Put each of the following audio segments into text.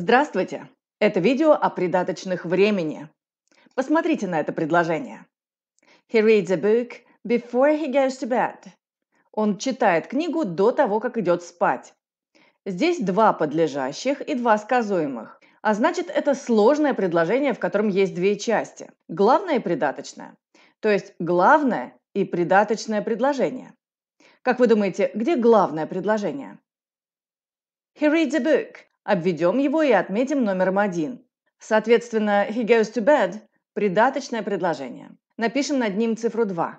Здравствуйте! Это видео о придаточных времени. Посмотрите на это предложение. He reads a book before he goes to bed. Он читает книгу до того, как идет спать. Здесь два подлежащих и два сказуемых. А значит, это сложное предложение, в котором есть две части. Главное и придаточное. То есть главное и придаточное предложение. Как вы думаете, где главное предложение? He reads a book. Обведем его и отметим номером один. Соответственно, he goes to bed – придаточное предложение. Напишем над ним цифру 2.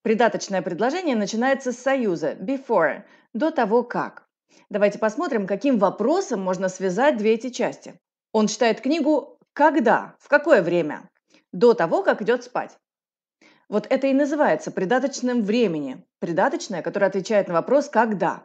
Придаточное предложение начинается с союза before – до того как. Давайте посмотрим, каким вопросом можно связать две эти части. Он читает книгу «Когда?», «В какое время?», до того, как идет спать. Вот это и называется придаточным времени. Придаточное, которое отвечает на вопрос «когда?».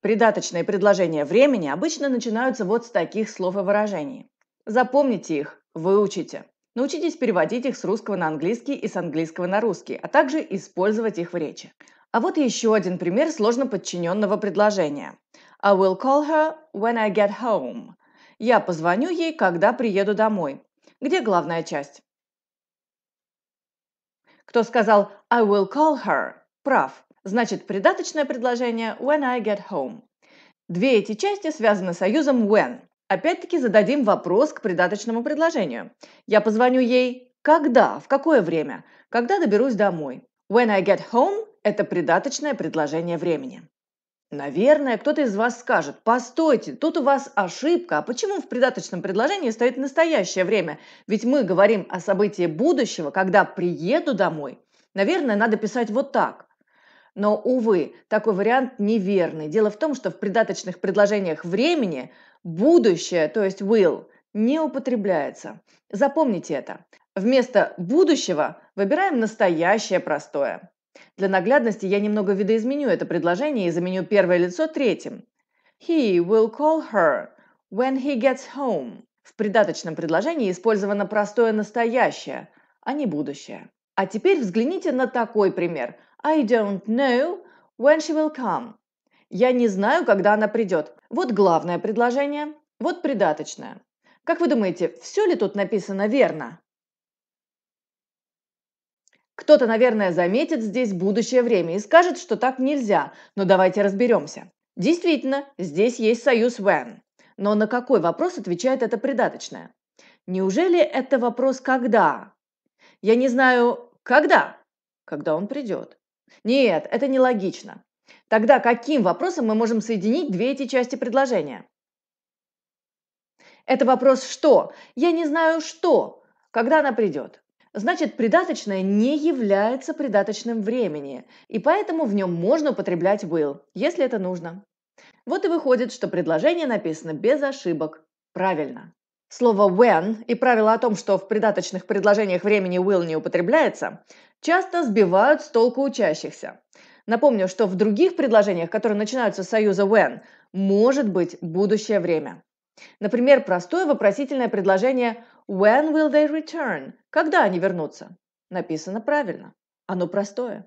Придаточные предложения времени обычно начинаются вот с таких слов и выражений. Запомните их, выучите. Научитесь переводить их с русского на английский и с английского на русский, а также использовать их в речи. А вот еще один пример сложно подчиненного предложения. I will call her when I get home. Я позвоню ей, когда приеду домой. Где главная часть? Кто сказал «I will call her» прав. Значит, придаточное предложение when I get home. Две эти части связаны союзом when. Опять-таки зададим вопрос к придаточному предложению. Я позвоню ей когда, в какое время, когда доберусь домой. When I get home – это придаточное предложение времени. Наверное, кто-то из вас скажет, постойте, тут у вас ошибка, а почему в придаточном предложении стоит настоящее время? Ведь мы говорим о событии будущего, когда приеду домой. Наверное, надо писать вот так. Но, увы, такой вариант неверный. Дело в том, что в придаточных предложениях времени будущее, то есть will, не употребляется. Запомните это. Вместо будущего выбираем настоящее простое. Для наглядности я немного видоизменю это предложение и заменю первое лицо третьим. He will call her when he gets home. В придаточном предложении использовано простое настоящее, а не будущее. А теперь взгляните на такой пример – I don't know when she will come. Я не знаю, когда она придет. Вот главное предложение, вот придаточное. Как вы думаете, все ли тут написано верно? Кто-то, наверное, заметит здесь будущее время и скажет, что так нельзя, но давайте разберемся. Действительно, здесь есть союз when. Но на какой вопрос отвечает это придаточное? Неужели это вопрос «когда»? Я не знаю «когда», когда он придет. Нет, это нелогично. Тогда каким вопросом мы можем соединить две эти части предложения? Это вопрос «что?». Я не знаю «что», когда она придет. Значит, придаточное не является придаточным времени, и поэтому в нем можно употреблять «will», если это нужно. Вот и выходит, что предложение написано без ошибок. Правильно. Слово «when» и правило о том, что в придаточных предложениях времени «will» не употребляется, часто сбивают с толку учащихся. Напомню, что в других предложениях, которые начинаются с союза «when», может быть будущее время. Например, простое вопросительное предложение «When will they return?» – «Когда они вернутся?» Написано правильно. Оно простое.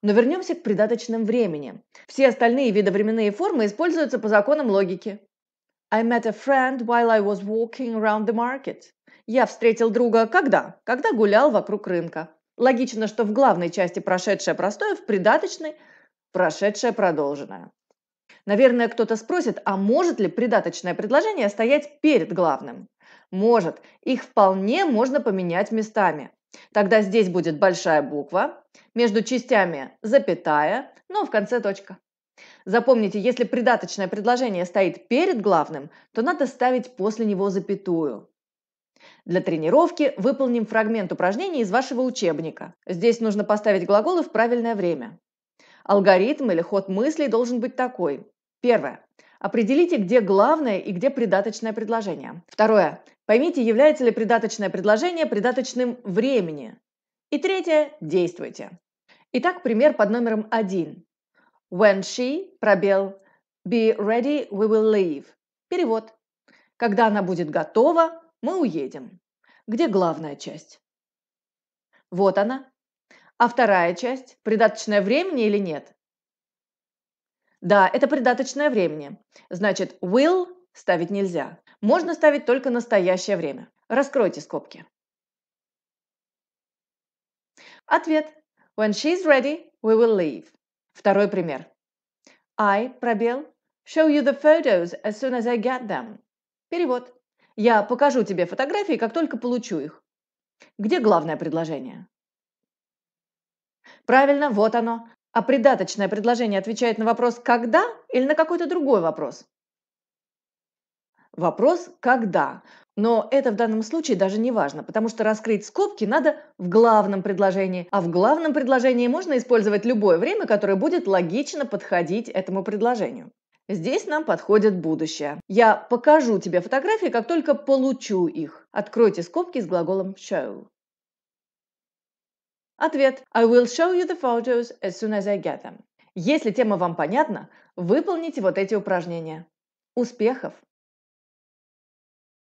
Но вернемся к придаточным времени. Все остальные видовременные формы используются по законам логики. I met a friend while I was walking around the market. Я встретил друга когда? Когда гулял вокруг рынка. Логично, что в главной части прошедшее простое, в придаточной – прошедшее продолженное. Наверное, кто-то спросит, а может ли придаточное предложение стоять перед главным? Может. Их вполне можно поменять местами. Тогда здесь будет большая буква, между частями запятая, но в конце точка. Запомните, если придаточное предложение стоит перед главным, то надо ставить после него запятую. Для тренировки выполним фрагмент упражнений из вашего учебника. Здесь нужно поставить глаголы в правильное время. Алгоритм или ход мыслей должен быть такой. Первое. Определите, где главное и где придаточное предложение. Второе. Поймите, является ли придаточное предложение придаточным времени. И третье. Действуйте. Итак, пример под номером один. When she, пробел, be ready, we will leave. Перевод. Когда она будет готова, мы уедем. Где главная часть? Вот она. А вторая часть – придаточное времени или нет? Да, это придаточное времени. Значит, will ставить нельзя. Можно ставить только настоящее время. Раскройте скобки. Ответ. When she's ready, we will leave. Второй пример. I, пробел, show you the photos as soon as I get them. Перевод. Я покажу тебе фотографии, как только получу их. Где главное предложение? Правильно, вот оно. А придаточное предложение отвечает на вопрос «когда» или на какой-то другой вопрос? Вопрос «когда». Но это в данном случае даже не важно, потому что раскрыть скобки надо в главном предложении. А в главном предложении можно использовать любое время, которое будет логично подходить этому предложению. Здесь нам подходит будущее. Я покажу тебе фотографии, как только получу их. Откройте скобки с глаголом show. Ответ. I will show you the photos as soon as I get them. Если тема вам понятна, выполните вот эти упражнения. Успехов!